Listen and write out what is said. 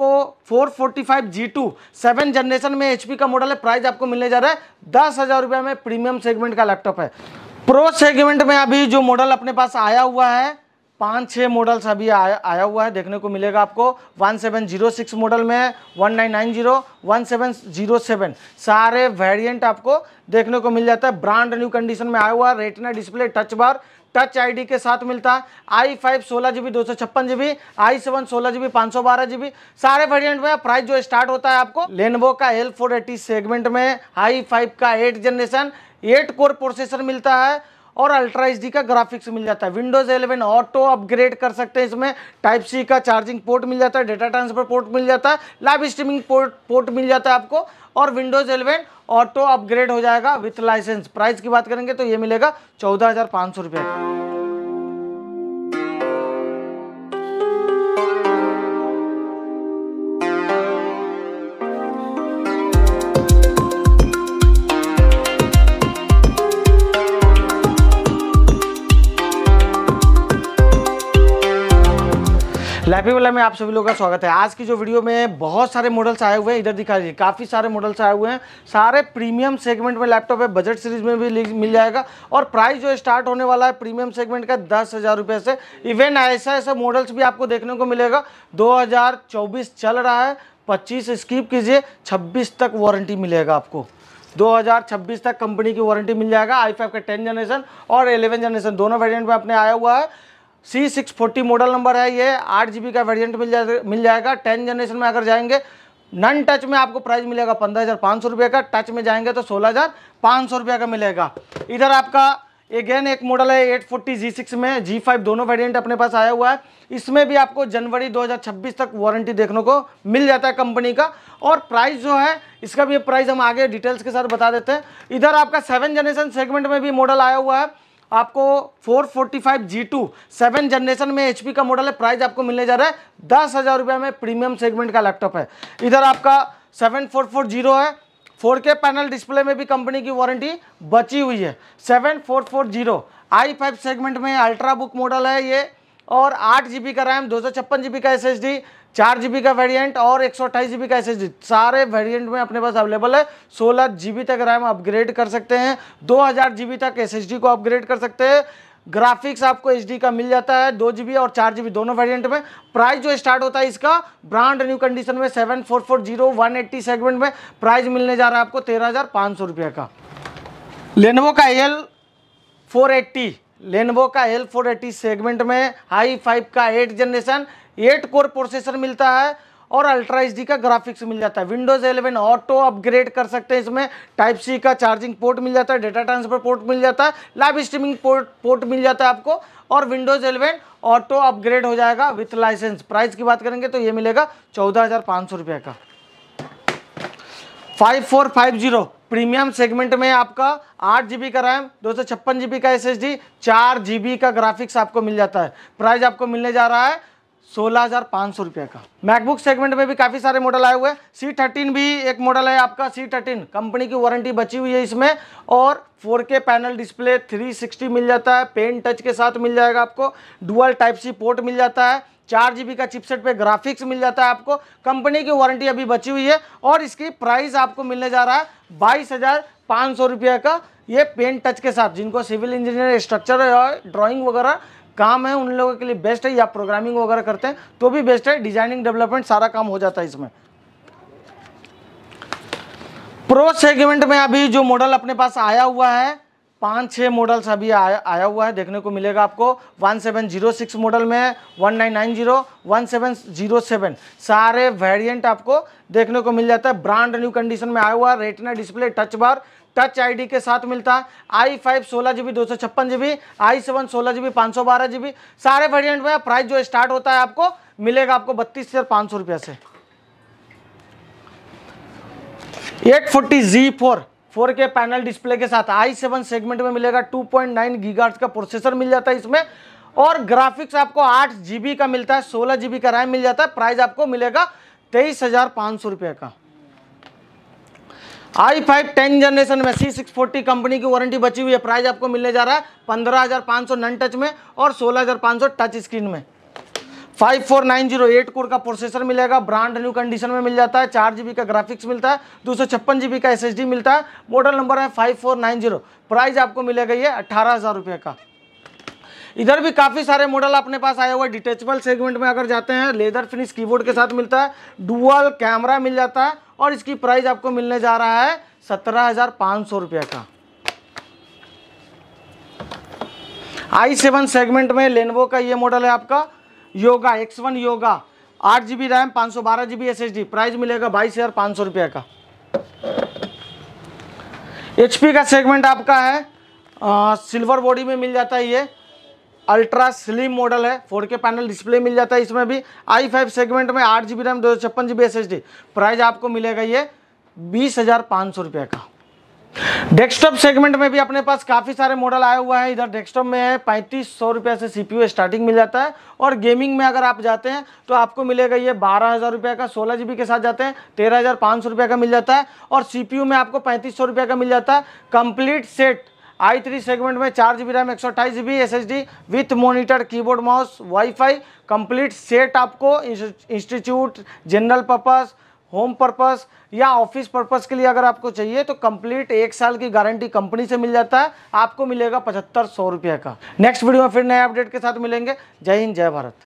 को 445 G2 seven generation में HP का मॉडल है प्राइस आपको मिलने जा रहा है दस हज़ार रुपये में प्रीमियम सेगमेंट का लैपटॉप है प्रो सेगमेंट में अभी जो मॉडल अपने पास आया हुआ है पाँच छः मॉडल्स अभी आया आया हुआ है देखने को मिलेगा आपको 1706 मॉडल में 1990 1707 सारे वेरिएंट आपको देखने को मिल जाता है ब्रांड न्यू कंडीशन में आया हुआ है retina display touch bar touch ID के साथ मिलता है आई फाइव सोलह जी बी दो सौ छप्पन जी बी आई सेवन सोलह जी बी पाँच सौ बारह जी बी सारे वेरियंट में प्राइस जो स्टार्ट होता है आपको लेनवो का एल फोर एटी सेगमेंट में आई फाइव का eight generation eight core processor मिलता है और अल्ट्रा एच का ग्राफिक्स मिल जाता है विंडोज 11 ऑटो अपग्रेड कर सकते हैं इसमें टाइप सी का चार्जिंग पोर्ट मिल जाता है डेटा ट्रांसफर पोर्ट मिल जाता है लाइव स्ट्रीमिंग पोर्ट पोर्ट मिल जाता है आपको और विंडोज 11 ऑटो अपग्रेड हो जाएगा विथ लाइसेंस प्राइस की बात करेंगे तो ये मिलेगा चौदह हज़ार लाइफी वाला में आप सभी लोगों का स्वागत है आज की जो वीडियो में बहुत सारे मॉडल्स आए हुए हैं इधर दिखा दीजिए काफ़ी सारे मॉडल्स आए हुए हैं सारे प्रीमियम सेगमेंट में लैपटॉप है बजट सीरीज में भी मिल जाएगा और प्राइस जो स्टार्ट होने वाला है प्रीमियम सेगमेंट का दस हज़ार रुपये से इवन ऐसा ऐसा मॉडल्स भी आपको देखने को मिलेगा दो चल रहा है पच्चीस स्कीप कीजिए छब्बीस तक वारंटी मिलेगा आपको 2026 तक कंपनी की वारंटी मिल जाएगा आई फाइव का 10 जनरेशन और 11 जनरेशन दोनों वेरिएंट में अपने आया हुआ है C six forty model number है ये आठ जी बी का वेरियंट मिल जाए मिल जाएगा टेन जनरेशन में अगर जाएंगे नन टच में आपको प्राइस मिलेगा पंद्रह हज़ार पाँच सौ रुपये का टच में जाएंगे तो सोलह हज़ार पाँच सौ रुपये का मिलेगा इधर आपका अगेन एक मॉडल है एट फोर्टी जी सिक्स में जी फाइव दोनों वेरिएंट अपने पास आया हुआ है इसमें भी आपको जनवरी छब्बीस तक वारंटी देखने को मिल जाता है कंपनी का और प्राइस जो है इसका भी प्राइस हम आगे डिटेल्स के साथ बता देते हैं इधर आपका सेवन जनरेशन सेगमेंट में भी मॉडल आया हुआ है आपको 445 G2 सेवन जनरेशन में एचपी का मॉडल है प्राइस आपको मिलने जा रहा है दस हज़ार रुपये में प्रीमियम सेगमेंट का लैपटॉप है इधर आपका 7440 है 4K पैनल डिस्प्ले में भी कंपनी की वारंटी बची हुई है 7440 i5 सेगमेंट में अल्ट्रा बुक मॉडल है ये और आठ जी का रैम दो का एस एस डी चार जीबी का वेरियंट और एक सौ जीबी का एस सारे वेरियंट में अपने पास अवेलेबल है सोलह जी तक रैम अपग्रेड कर सकते हैं दो हज़ार बी तक एस को अपग्रेड कर सकते हैं ग्राफिक्स आपको एच का मिल जाता है दो जी और चार जी दोनों वेरिएंट में प्राइस जो स्टार्ट होता है इसका ब्रांड न्यू कंडीशन में seven four four zero one eighty segment में प्राइस मिलने जा रहा है आपको तेरह हज़ार पाँच सौ रुपये का लेनोवो का एल फोर एट्टी लेनवो का एल फोर एटी सेगमेंट में हाई फाइव का eight generation eight core processor मिलता है और अल्ट्रा एच का ग्राफिक्स मिल जाता है विंडोज 11 ऑटो अपग्रेड कर सकते हैं इसमें टाइप सी का चार्जिंग पोर्ट मिल जाता है डेटा ट्रांसफर पोर्ट मिल जाता है लाइव स्ट्रीमिंग पोर्ट पोर्ट मिल जाता है आपको और विंडोज 11 ऑटो अपग्रेड हो जाएगा विथ लाइसेंस प्राइस की बात करेंगे तो ये मिलेगा चौदह हज़ार का five four five zero premium segment में आपका आठ जी का रैम दो सौ छप्पन जीबी का एस चार जीबी का ग्राफिक्स आपको मिल जाता है प्राइस आपको मिलने जा रहा है सोलह हज़ार पाँच सौ रुपये का मैकबुक सेगमेंट में भी काफ़ी सारे मॉडल आए हुए हैं सी थर्टीन भी एक मॉडल है आपका सी थर्टीन कंपनी की वारंटी बची हुई है इसमें और 4K पैनल डिस्प्ले 360 मिल जाता है पेन टच के साथ मिल जाएगा आपको डुअल टाइप सी पोर्ट मिल जाता है चार जी का चिपसेट पे ग्राफिक्स मिल जाता है आपको कंपनी की वारंटी अभी बची हुई है और इसकी प्राइस आपको मिलने जा रहा है बाईस हज़ार पाँच सौ रुपये का ये पेन टच के साथ जिनको सिविल इंजीनियर स्ट्रक्चर और ड्राइंग वगैरह काम है उन लोगों के लिए बेस्ट है या प्रोग्रामिंग वगैरह करते हैं तो भी बेस्ट है डिजाइनिंग डेवलपमेंट सारा काम हो जाता है इसमें प्रो सेगमेंट में अभी जो मॉडल अपने पास आया हुआ है पाँच छः मॉडल्स अभी आया आया हुआ है देखने को मिलेगा आपको 1706 मॉडल में है 1990 1707 सारे वेरिएंट आपको देखने को मिल जाता है ब्रांड न्यू कंडीशन में आया हुआ है retina display touch bar touch ID के साथ मिलता है आई फाइव सोलह जी बी दो सौ छप्पन जी बी आई सेवन सोलह जी बी पाँच सौ बारह जी बी सारे वेरियंट में प्राइस जो स्टार्ट होता है आपको मिलेगा आपको बत्तीस हज़ार पाँच सौ रुपया से eight forty G four four K panel display के साथ आई सेवन सेगमेंट में मिलेगा टू पॉइंट नाइन गीगार्ड का प्रोसेसर मिल जाता है इसमें और ग्राफिक्स आपको आठ जीबी का मिलता है सोलह जीबी का रैम मिल जाता है प्राइस आपको मिलेगा तेईस हजार पाँच सौ रुपये का आई फाइव टेन जनरेशन में सी सिक्स फोर्टी कंपनी की वारंटी बची हुई है प्राइस आपको मिलने जा रहा है पंद्रह हजार पाँच सौ नन टच में और सोलह हजार पाँच सौ टच स्क्रीन में five four nine zero eight core का प्रोसेसर मिलेगा ब्रांड न्यू कंडीशन में मिल जाता है चार जीबी का ग्राफिक्स मिलता है दो सौ छप्पन जीबी का एसएसडी मिलता है मॉडल नंबर है five four nine zero price आपको मिलेगा ये अट्ठारह हज़ार रुपये का इधर भी काफ़ी सारे मॉडल अपने पास आए हुए डिटेचबल सेगमेंट में अगर जाते हैं लेदर फिनिश कीबोर्ड के साथ मिलता है डुअल कैमरा मिल जाता है और इसकी प्राइस आपको मिलने जा रहा है सत्रह हज़ार सौ रुपये का आई सेवन सेगमेंट में लेनवो का ये मॉडल है आपका योगा एक्स वन योगा आठ जी बी रैम पाँच सौ बारह G B S S D price मिलेगा बाईस हज़ार पाँच सौ रुपये का एच पी का सेगमेंट आपका है आ, सिल्वर बॉडी में मिल जाता है ये अल्ट्रा स्लिम मॉडल है फोर के पैनल डिस्प्ले मिल जाता है इसमें भी आई फाइव सेगमेंट में आठ जी बी रैम दो सौ छप्पन G B S S D price आपको मिलेगा ये बीस हज़ार पाँच सौ रुपये का डेस्कटॉप सेगमेंट में भी अपने पास काफ़ी सारे मॉडल आया हुआ है इधर डेस्कटॉप में है पैंतीस सौ रुपये से सीपीयू स्टार्टिंग मिल जाता है और गेमिंग में अगर आप जाते हैं तो आपको मिलेगा ये बारह हज़ार रुपये का सोलह जी के साथ जाते हैं तेरह हज़ार पाँच सौ रुपये का मिल जाता है और सीपीयू में आपको पैंतीस सौ रुपये का मिल जाता है complete set I three segment में चार जी बी रैम एक सौ अट्ठाईस G B S S D with monitor keyboard mouse wifi complete set आपको institute general purpose home purpose या ऑफिस पर्पस के लिए अगर आपको चाहिए तो कंप्लीट एक साल की गारंटी कंपनी से मिल जाता है आपको मिलेगा पचहत्तर सौ रुपये का नेक्स्ट वीडियो में फिर नए अपडेट के साथ मिलेंगे जय हिंद जय भारत